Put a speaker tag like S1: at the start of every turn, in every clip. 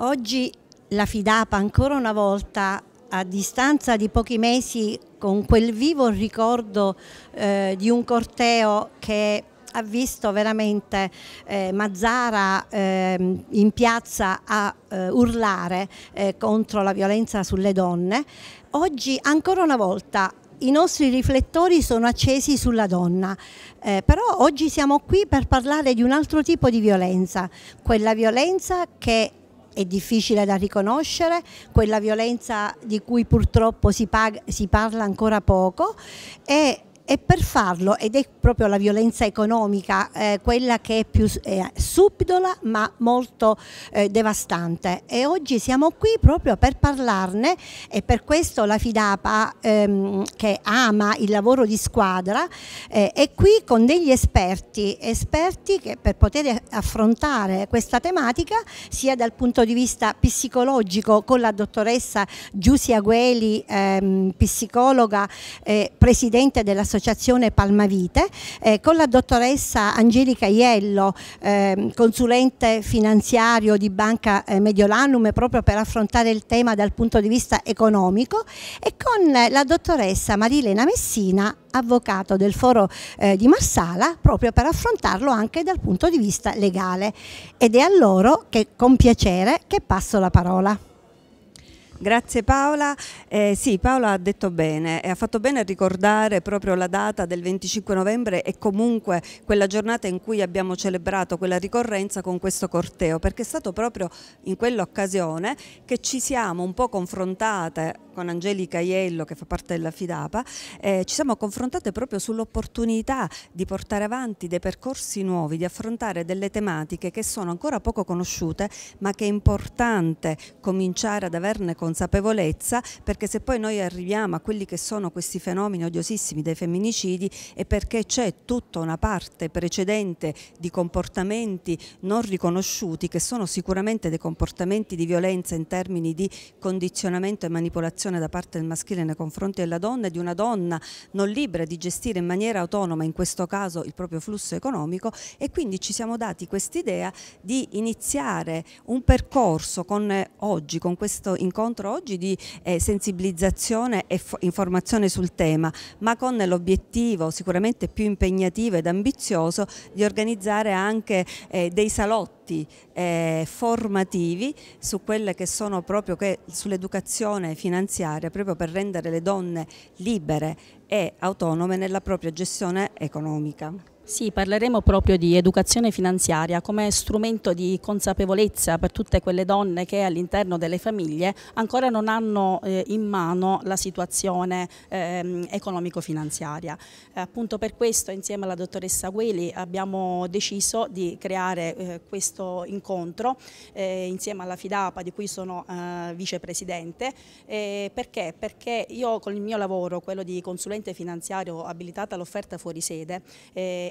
S1: Oggi la Fidapa ancora una volta a distanza di pochi mesi con quel vivo ricordo eh, di un corteo che ha visto veramente eh, Mazzara eh, in piazza a eh, urlare eh, contro la violenza sulle donne, oggi ancora una volta i nostri riflettori sono accesi sulla donna, eh, però oggi siamo qui per parlare di un altro tipo di violenza, quella violenza che è difficile da riconoscere, quella violenza di cui purtroppo si, si parla ancora poco e e per farlo, ed è proprio la violenza economica eh, quella che è più eh, subdola ma molto eh, devastante. E oggi siamo qui proprio per parlarne e per questo la Fidapa ehm, che ama il lavoro di squadra eh, è qui con degli esperti, esperti che per poter affrontare questa tematica sia dal punto di vista psicologico con la dottoressa Giussi Agueli, ehm, psicologa, eh, presidente dell'associazione dell'Associazione Palmavite, eh, con la dottoressa Angelica Iello, eh, consulente finanziario di Banca eh, Mediolanum proprio per affrontare il tema dal punto di vista economico e con eh, la dottoressa Marilena Messina, avvocato del foro eh, di Marsala proprio per affrontarlo anche dal punto di vista legale ed è a loro che con piacere che passo la parola.
S2: Grazie Paola, eh, sì Paola ha detto bene e ha fatto bene a ricordare proprio la data del 25 novembre e comunque quella giornata in cui abbiamo celebrato quella ricorrenza con questo corteo perché è stato proprio in quell'occasione che ci siamo un po' confrontate con Angelica Iello che fa parte della Fidapa, eh, ci siamo confrontate proprio sull'opportunità di portare avanti dei percorsi nuovi, di affrontare delle tematiche che sono ancora poco conosciute ma che è importante cominciare ad averne consapevolezza consapevolezza perché se poi noi arriviamo a quelli che sono questi fenomeni odiosissimi dei femminicidi è perché c'è tutta una parte precedente di comportamenti non riconosciuti che sono sicuramente dei comportamenti di violenza in termini di condizionamento e manipolazione da parte del maschile nei confronti della donna e di una donna non libera di gestire in maniera autonoma in questo caso il proprio flusso economico e quindi ci siamo dati quest'idea di iniziare un percorso con eh, oggi, con questo incontro incontro oggi di eh, sensibilizzazione e informazione sul tema, ma con l'obiettivo sicuramente più impegnativo ed ambizioso di organizzare anche eh, dei salotti eh, formativi su quelle che sono proprio sull'educazione finanziaria proprio per rendere le donne libere e autonome nella propria gestione economica. Sì, parleremo
S3: proprio di educazione finanziaria come strumento di consapevolezza per tutte quelle donne che all'interno delle famiglie ancora non hanno eh, in mano la situazione ehm, economico-finanziaria. Appunto per questo insieme alla dottoressa Gueli abbiamo deciso di creare eh, questo incontro eh, insieme alla Fidapa di cui sono vicepresidente perché? perché io con il mio lavoro, quello di consulente finanziario abilitata all'offerta fuori sede,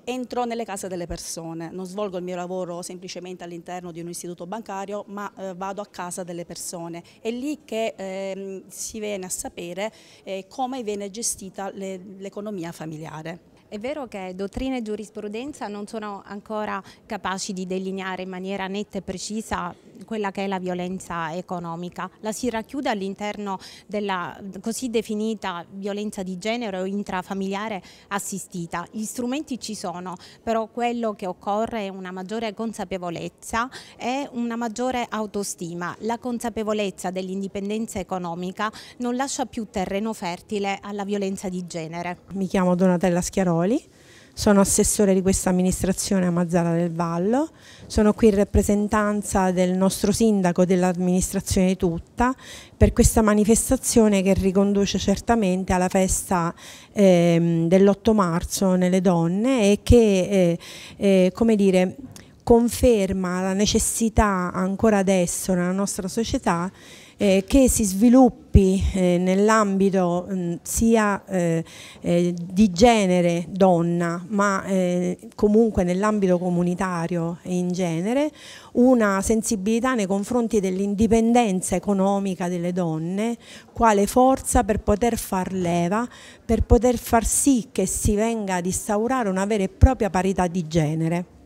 S3: entro nelle case delle persone, non svolgo il mio lavoro semplicemente all'interno di un istituto bancario ma eh, vado a casa delle persone, è lì che eh, si viene a sapere eh, come
S4: viene gestita l'economia familiare. È vero che dottrina e giurisprudenza non sono ancora capaci di delineare in maniera netta e precisa quella che è la violenza economica. La si racchiude all'interno della così definita violenza di genere o intrafamiliare assistita. Gli strumenti ci sono, però quello che occorre è una maggiore consapevolezza e una maggiore autostima. La consapevolezza dell'indipendenza economica non lascia più terreno fertile alla violenza di genere.
S5: Mi chiamo Donatella Schiarò Calderoli, sono assessore di questa amministrazione a Mazzara del Vallo, sono qui in rappresentanza del nostro sindaco e dell'amministrazione tutta per questa manifestazione che riconduce certamente alla festa ehm, dell'8 marzo nelle donne e che eh, eh, come dire, conferma la necessità ancora adesso nella nostra società eh, che si sviluppi eh, nell'ambito mm, sia eh, eh, di genere donna ma eh, comunque nell'ambito comunitario in genere una sensibilità nei confronti dell'indipendenza economica delle donne quale forza per poter far leva, per poter far sì che si venga ad instaurare una vera e propria parità di genere.